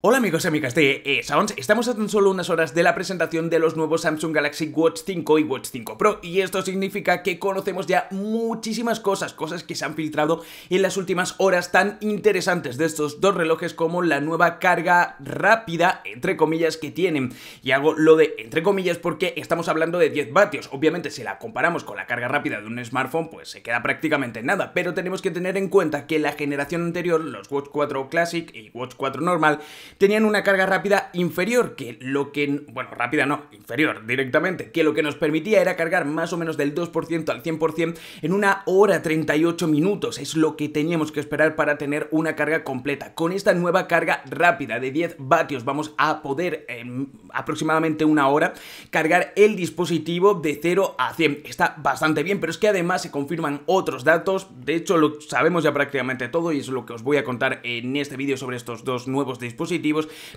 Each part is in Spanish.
Hola amigos y amigas de E-Sounds, estamos a tan solo unas horas de la presentación de los nuevos Samsung Galaxy Watch 5 y Watch 5 Pro y esto significa que conocemos ya muchísimas cosas, cosas que se han filtrado en las últimas horas tan interesantes de estos dos relojes como la nueva carga rápida, entre comillas, que tienen. Y hago lo de entre comillas porque estamos hablando de 10 vatios, obviamente si la comparamos con la carga rápida de un smartphone pues se queda prácticamente nada, pero tenemos que tener en cuenta que la generación anterior, los Watch 4 Classic y Watch 4 normal, tenían una carga rápida inferior, que lo que, bueno, rápida no, inferior directamente, que lo que nos permitía era cargar más o menos del 2% al 100% en una hora 38 minutos, es lo que teníamos que esperar para tener una carga completa. Con esta nueva carga rápida de 10 vatios vamos a poder en aproximadamente una hora cargar el dispositivo de 0 a 100. Está bastante bien, pero es que además se confirman otros datos, de hecho lo sabemos ya prácticamente todo y es lo que os voy a contar en este vídeo sobre estos dos nuevos dispositivos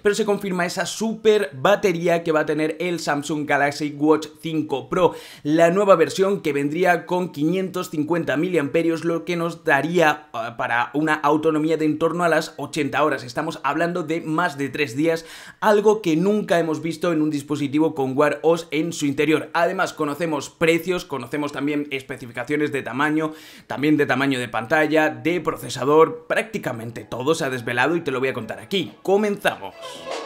pero se confirma esa super batería que va a tener el Samsung Galaxy Watch 5 Pro, la nueva versión que vendría con 550 mAh, lo que nos daría eh, para una autonomía de en torno a las 80 horas. Estamos hablando de más de 3 días, algo que nunca hemos visto en un dispositivo con Wear OS en su interior. Además, conocemos precios, conocemos también especificaciones de tamaño, también de tamaño de pantalla, de procesador, prácticamente todo se ha desvelado y te lo voy a contar aquí comenzamos.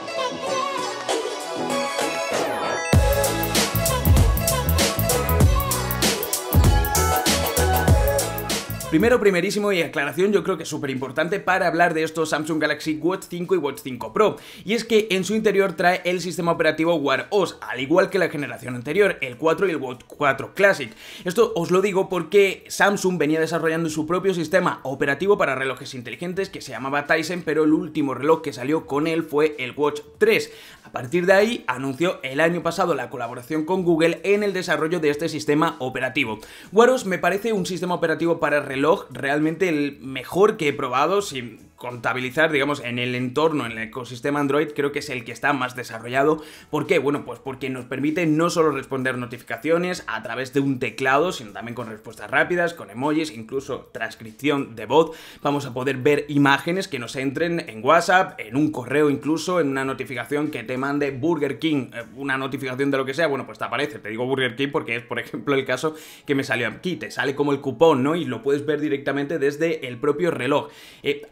Primero, primerísimo y aclaración, yo creo que es súper importante para hablar de estos Samsung Galaxy Watch 5 y Watch 5 Pro. Y es que en su interior trae el sistema operativo Wear OS, al igual que la generación anterior, el 4 y el Watch 4 Classic. Esto os lo digo porque Samsung venía desarrollando su propio sistema operativo para relojes inteligentes que se llamaba Tyson, pero el último reloj que salió con él fue el Watch 3. A partir de ahí, anunció el año pasado la colaboración con Google en el desarrollo de este sistema operativo. Wear OS me parece un sistema operativo para relojes realmente el mejor que he probado, sin contabilizar, digamos, en el entorno, en el ecosistema Android, creo que es el que está más desarrollado. ¿Por qué? Bueno, pues porque nos permite no solo responder notificaciones a través de un teclado, sino también con respuestas rápidas, con emojis, incluso transcripción de voz. Vamos a poder ver imágenes que nos entren en WhatsApp, en un correo incluso, en una notificación que te mande Burger King, eh, una notificación de lo que sea, bueno, pues te aparece, te digo Burger King porque es, por ejemplo, el caso que me salió aquí, te sale como el cupón, ¿no? Y lo puedes ver directamente desde el propio reloj. Eh,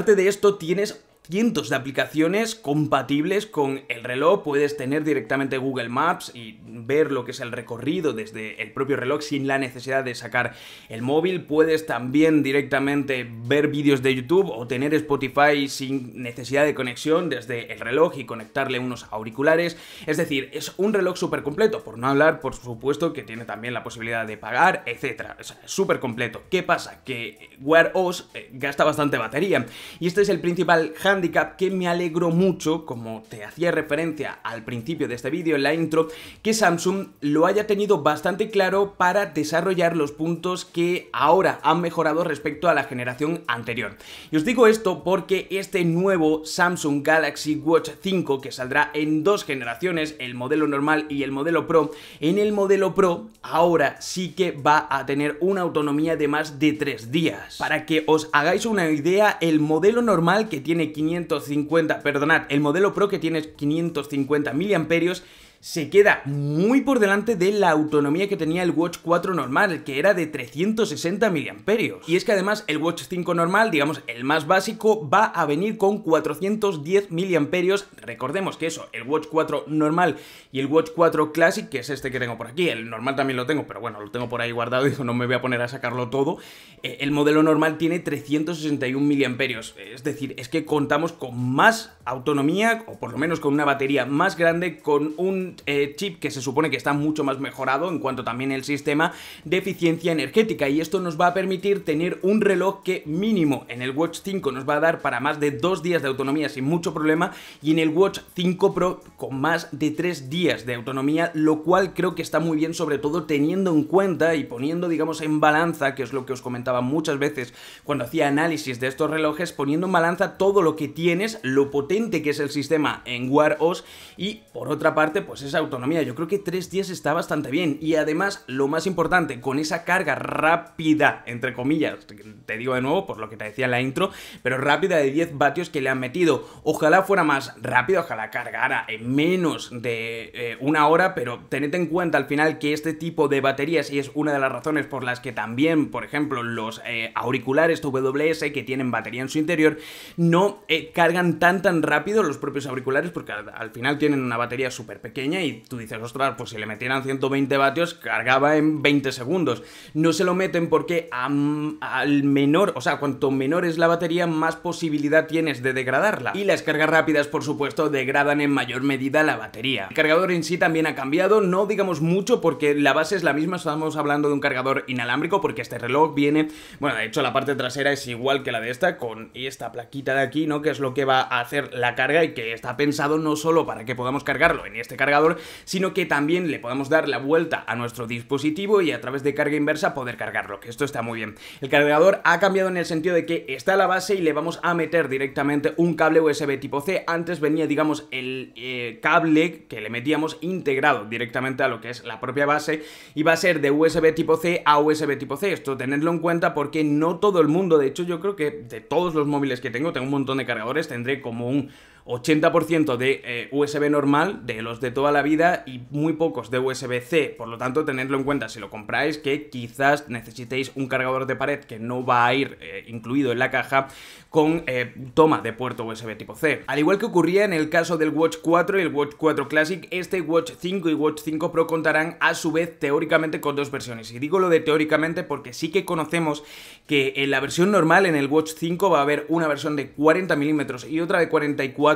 aparte de esto tienes cientos de aplicaciones compatibles con el reloj. Puedes tener directamente Google Maps y ver lo que es el recorrido desde el propio reloj sin la necesidad de sacar el móvil. Puedes también directamente ver vídeos de YouTube o tener Spotify sin necesidad de conexión desde el reloj y conectarle unos auriculares. Es decir, es un reloj súper completo, por no hablar, por supuesto, que tiene también la posibilidad de pagar, etcétera. súper completo. ¿Qué pasa? Que Wear OS eh, gasta bastante batería. Y este es el principal hand que me alegro mucho, como te hacía referencia al principio de este vídeo en la intro, que Samsung lo haya tenido bastante claro para desarrollar los puntos que ahora han mejorado respecto a la generación anterior. Y os digo esto porque este nuevo Samsung Galaxy Watch 5 que saldrá en dos generaciones, el modelo normal y el modelo Pro, en el modelo Pro ahora sí que va a tener una autonomía de más de tres días. Para que os hagáis una idea, el modelo normal que tiene 550, perdonad, el modelo Pro que tiene 550 miliamperios se queda muy por delante de la autonomía que tenía el Watch 4 normal, que era de 360 miliamperios Y es que además el Watch 5 normal, digamos el más básico, va a venir con 410 miliamperios Recordemos que eso, el Watch 4 normal y el Watch 4 Classic, que es este que tengo por aquí, el normal también lo tengo, pero bueno, lo tengo por ahí guardado, y no me voy a poner a sacarlo todo. Eh, el modelo normal tiene 361 mAh, es decir, es que contamos con más autonomía, o por lo menos con una batería más grande, con un eh, chip que se supone que está mucho más mejorado en cuanto también el sistema de eficiencia energética y esto nos va a permitir tener un reloj que mínimo en el Watch 5 nos va a dar para más de dos días de autonomía sin mucho problema y en el Watch 5 Pro con más de tres días de autonomía, lo cual creo que está muy bien sobre todo teniendo en cuenta y poniendo digamos en balanza, que es lo que os comentaba muchas veces cuando hacía análisis de estos relojes, poniendo en balanza todo lo que tienes, lo potente que es el sistema en Wear OS y por otra parte pues pues, esa autonomía. Yo creo que tres días está bastante bien. Y además, lo más importante, con esa carga rápida, entre comillas, te digo de nuevo por lo que te decía en la intro, pero rápida de 10 vatios que le han metido. Ojalá fuera más rápido, ojalá cargara en menos de eh, una hora, pero tened en cuenta al final que este tipo de baterías, y es una de las razones por las que también, por ejemplo, los eh, auriculares WS que tienen batería en su interior, no eh, cargan tan tan rápido los propios auriculares, porque al, al final tienen una batería súper pequeña y tú dices, ostras, pues si le metieran 120 vatios, cargaba en 20 segundos. No se lo meten porque al menor, o sea, cuanto menor es la batería, más posibilidad tienes de degradarla. Y las cargas rápidas, por supuesto, degradan en mayor medida la batería. El cargador en sí también ha cambiado, no digamos mucho porque la base es la misma, estamos hablando de un cargador inalámbrico porque este reloj viene, bueno, de hecho la parte trasera es igual que la de esta, con esta plaquita de aquí, ¿no? Que es lo que va a hacer la carga y que está pensado no solo para que podamos cargarlo en este cargador, sino que también le podemos dar la vuelta a nuestro dispositivo y a través de carga inversa poder cargarlo, que esto está muy bien. El cargador ha cambiado en el sentido de que está la base y le vamos a meter directamente un cable USB tipo C. Antes venía, digamos, el eh, cable que le metíamos integrado directamente a lo que es la propia base y va a ser de USB tipo C a USB tipo C. Esto tenerlo en cuenta porque no todo el mundo, de hecho yo creo que de todos los móviles que tengo, tengo un montón de cargadores, tendré como un 80% de eh, USB normal, de los de toda la vida, y muy pocos de USB-C. Por lo tanto, tenedlo en cuenta si lo compráis, que quizás necesitéis un cargador de pared que no va a ir eh, incluido en la caja con eh, toma de puerto USB tipo C. Al igual que ocurría en el caso del Watch 4 y el Watch 4 Classic, este Watch 5 y Watch 5 Pro contarán a su vez teóricamente con dos versiones. Y digo lo de teóricamente porque sí que conocemos que en la versión normal, en el Watch 5, va a haber una versión de 40 milímetros y otra de 44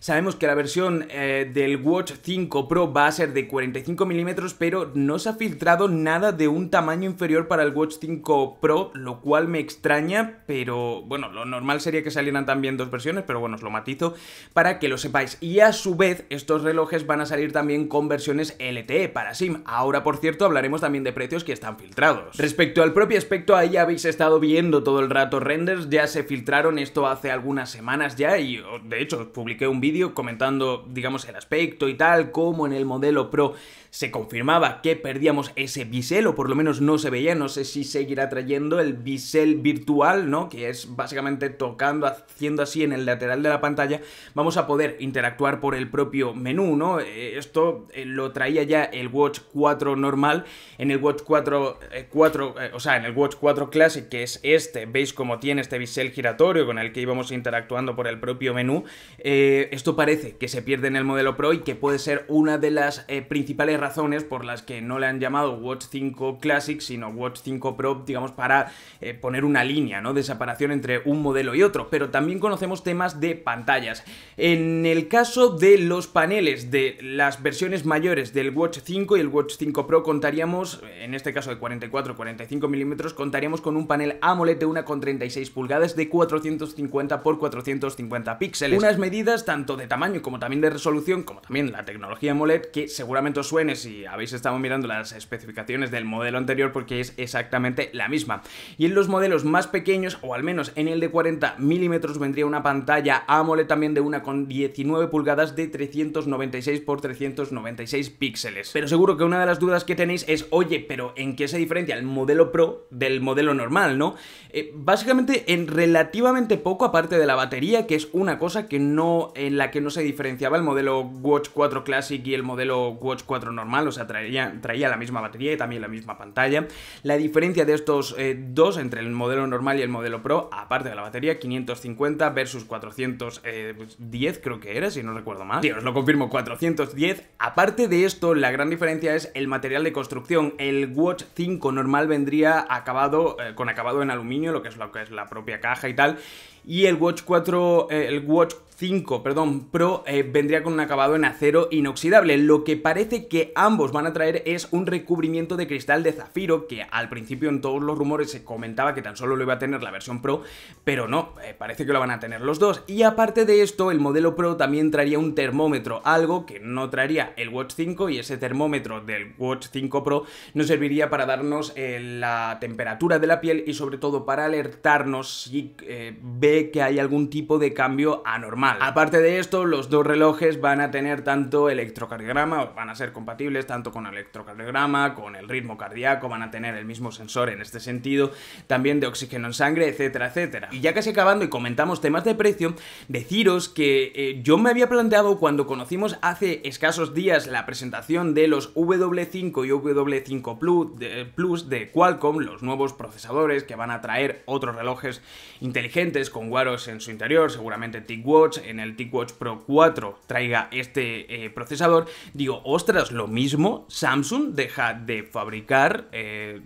Sabemos que la versión eh, del Watch 5 Pro va a ser de 45 milímetros, pero no se ha filtrado nada de un tamaño inferior para el Watch 5 Pro, lo cual me extraña, pero bueno, lo normal sería que salieran también dos versiones, pero bueno, os lo matizo para que lo sepáis. Y a su vez, estos relojes van a salir también con versiones LTE para SIM. Ahora, por cierto, hablaremos también de precios que están filtrados. Respecto al propio aspecto, ahí habéis estado viendo todo el rato renders, ya se filtraron esto hace algunas semanas ya y oh, de hecho publiqué un vídeo comentando, digamos, el aspecto y tal, como en el modelo Pro se confirmaba que perdíamos ese bisel, o por lo menos no se veía, no sé si seguirá trayendo el bisel virtual, ¿no? Que es básicamente tocando, haciendo así en el lateral de la pantalla, vamos a poder interactuar por el propio menú, ¿no? Eh, esto eh, lo traía ya el Watch 4 normal, en el Watch 4, 4 eh, o sea, en el Watch 4 Classic, que es este, veis cómo tiene este bisel giratorio con el que íbamos interactuando por el propio menú, eh, esto parece que se pierde en el modelo Pro y que puede ser una de las eh, principales razones por las que no le han llamado Watch 5 Classic, sino Watch 5 Pro, digamos, para eh, poner una línea ¿no? de separación entre un modelo y otro. Pero también conocemos temas de pantallas. En el caso de los paneles de las versiones mayores del Watch 5 y el Watch 5 Pro, contaríamos, en este caso de 44-45 milímetros, contaríamos con un panel AMOLED de 1,36 pulgadas de 450 x 450 píxeles. Unas medidas tanto de tamaño como también de resolución, como también la tecnología AMOLED, que seguramente os suene si habéis estado mirando las especificaciones del modelo anterior porque es exactamente la misma. Y en los modelos más pequeños, o al menos en el de 40 milímetros, vendría una pantalla AMOLED también de una con 19 pulgadas de 396 x 396 píxeles. Pero seguro que una de las dudas que tenéis es, oye, pero ¿en qué se diferencia el modelo Pro del modelo normal, no? Eh, básicamente en relativamente poco, aparte de la batería, que es una cosa que no en la que no se diferenciaba el modelo Watch 4 Classic y el modelo Watch 4 normal, o sea, traía, traía la misma batería y también la misma pantalla. La diferencia de estos eh, dos, entre el modelo normal y el modelo Pro, aparte de la batería, 550 versus 410 eh, pues, creo que era, si no recuerdo mal. Sí, os lo confirmo, 410. Aparte de esto, la gran diferencia es el material de construcción. El Watch 5 normal vendría acabado, eh, con acabado en aluminio, lo que es, lo que es la propia caja y tal. Y el Watch 4, el Watch 5, perdón, Pro eh, vendría con un acabado en acero inoxidable. Lo que parece que ambos van a traer es un recubrimiento de cristal de zafiro, que al principio en todos los rumores se comentaba que tan solo lo iba a tener la versión Pro, pero no, eh, parece que lo van a tener los dos. Y aparte de esto, el modelo Pro también traería un termómetro, algo que no traería el Watch 5 y ese termómetro del Watch 5 Pro nos serviría para darnos eh, la temperatura de la piel y sobre todo para alertarnos si ve que hay algún tipo de cambio anormal Aparte de esto, los dos relojes van a tener tanto electrocardiograma, van a ser compatibles tanto con electrocardiograma, con el ritmo cardíaco, van a tener el mismo sensor en este sentido, también de oxígeno en sangre, etcétera, etcétera. Y ya casi acabando y comentamos temas de precio, deciros que eh, yo me había planteado cuando conocimos hace escasos días la presentación de los W5 y W5 Plus de, eh, Plus de Qualcomm, los nuevos procesadores que van a traer otros relojes inteligentes con Waros en su interior, seguramente TicWatch, en el TicWatch Pro 4 traiga este eh, procesador, digo, ostras, lo mismo, Samsung deja de fabricar eh,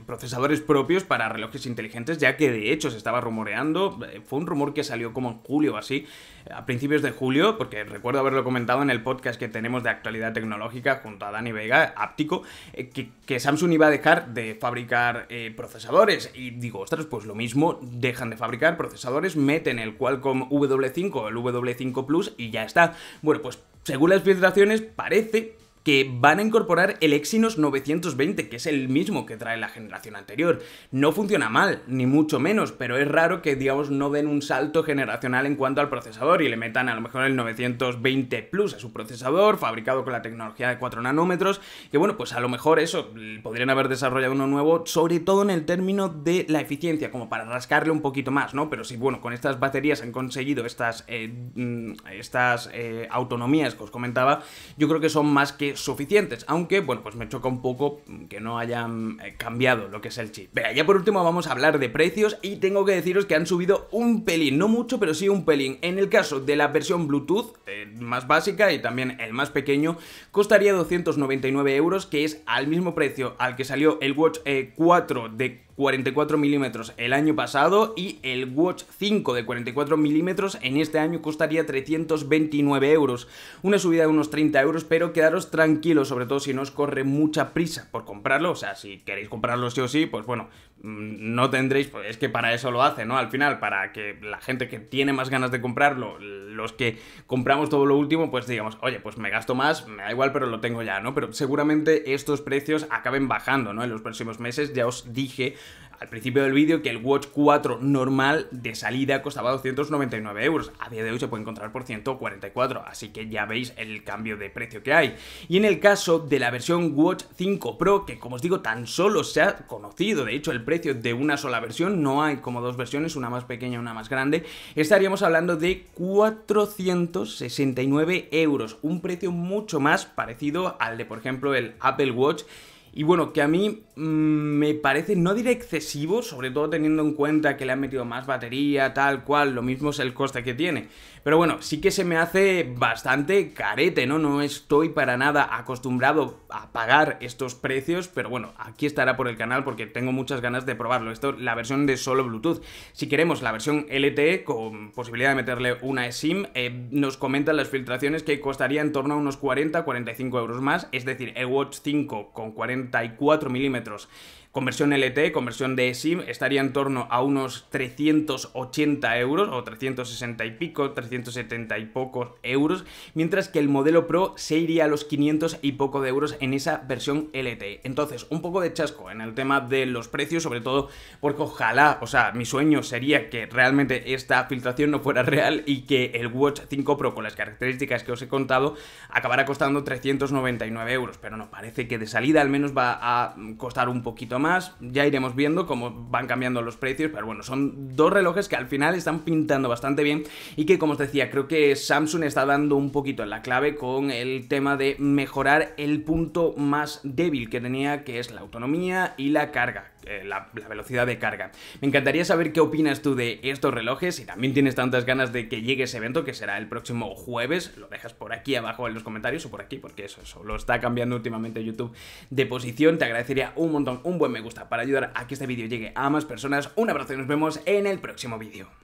mm, procesadores propios para relojes inteligentes, ya que de hecho se estaba rumoreando, eh, fue un rumor que salió como en julio o así, a principios de julio, porque recuerdo haberlo comentado en el podcast que tenemos de actualidad tecnológica junto a Dani Vega, áptico, eh, que, Samsung iba a dejar de fabricar eh, procesadores. Y digo, ostras, pues lo mismo, dejan de fabricar procesadores, meten el Qualcomm W5, el W5 Plus y ya está. Bueno, pues según las filtraciones parece que van a incorporar el Exynos 920, que es el mismo que trae la generación anterior. No funciona mal, ni mucho menos, pero es raro que, digamos, no den un salto generacional en cuanto al procesador y le metan a lo mejor el 920 Plus a su procesador, fabricado con la tecnología de 4 nanómetros, que bueno, pues a lo mejor eso, podrían haber desarrollado uno nuevo, sobre todo en el término de la eficiencia, como para rascarle un poquito más, ¿no? Pero si, bueno, con estas baterías han conseguido estas, eh, mm, estas eh, autonomías que os comentaba, yo creo que son más que suficientes, aunque, bueno, pues me choca un poco que no hayan eh, cambiado lo que es el chip. Venga, ya por último vamos a hablar de precios y tengo que deciros que han subido un pelín, no mucho, pero sí un pelín. En el caso de la versión Bluetooth, eh, más básica y también el más pequeño, costaría 299 euros, que es al mismo precio al que salió el Watch 4 eh, de 44 milímetros el año pasado y el Watch 5 de 44 milímetros en este año costaría 329 euros. Una subida de unos 30 euros, pero quedaros tranquilos, sobre todo si no os corre mucha prisa por comprarlo. O sea, si queréis comprarlo sí o sí, pues bueno, mm, no tendréis, pues es que para eso lo hace, ¿no? Al final, para que la gente que tiene más ganas de comprarlo los que compramos todo lo último, pues digamos, oye, pues me gasto más, me da igual, pero lo tengo ya, ¿no? Pero seguramente estos precios acaben bajando, ¿no? En los próximos meses, ya os dije al principio del vídeo que el Watch 4 normal de salida costaba 299 euros. A día de hoy se puede encontrar por 144, así que ya veis el cambio de precio que hay. Y en el caso de la versión Watch 5 Pro, que como os digo, tan solo se ha conocido, de hecho, el precio de una sola versión, no hay como dos versiones, una más pequeña y una más grande, estaríamos hablando de 469 euros, un precio mucho más parecido al de, por ejemplo, el Apple Watch y bueno, que a mí mm, me parece, no diré excesivo, sobre todo teniendo en cuenta que le han metido más batería, tal cual, lo mismo es el coste que tiene. Pero bueno, sí que se me hace bastante carete, ¿no? No estoy para nada acostumbrado a pagar estos precios, pero bueno, aquí estará por el canal porque tengo muchas ganas de probarlo. Esto, la versión de solo Bluetooth. Si queremos la versión LTE con posibilidad de meterle una SIM, eh, nos comentan las filtraciones que costaría en torno a unos 40-45 euros más, es decir, el Watch 5 con 44 milímetros conversión LTE, conversión de SIM, estaría en torno a unos 380 euros o 360 y pico, 370 y pocos euros, mientras que el modelo Pro se iría a los 500 y poco de euros en esa versión LT. Entonces, un poco de chasco en el tema de los precios, sobre todo porque ojalá, o sea, mi sueño sería que realmente esta filtración no fuera real y que el Watch 5 Pro con las características que os he contado acabara costando 399 euros, pero no, parece que de salida al menos va a costar un poquito más ya iremos viendo cómo van cambiando los precios, pero bueno, son dos relojes que al final están pintando bastante bien y que como os decía, creo que Samsung está dando un poquito en la clave con el tema de mejorar el punto más débil que tenía, que es la autonomía y la carga eh, la, velocidad de carga. Me encantaría saber qué opinas tú de estos relojes, si también tienes tantas ganas de que llegue ese evento, que será el próximo jueves, lo dejas por aquí abajo en los comentarios o por aquí, porque eso, eso lo está cambiando últimamente YouTube de posición. Te agradecería un montón, un buen me gusta para ayudar a que este vídeo llegue a más personas. Un abrazo y nos vemos en el próximo vídeo.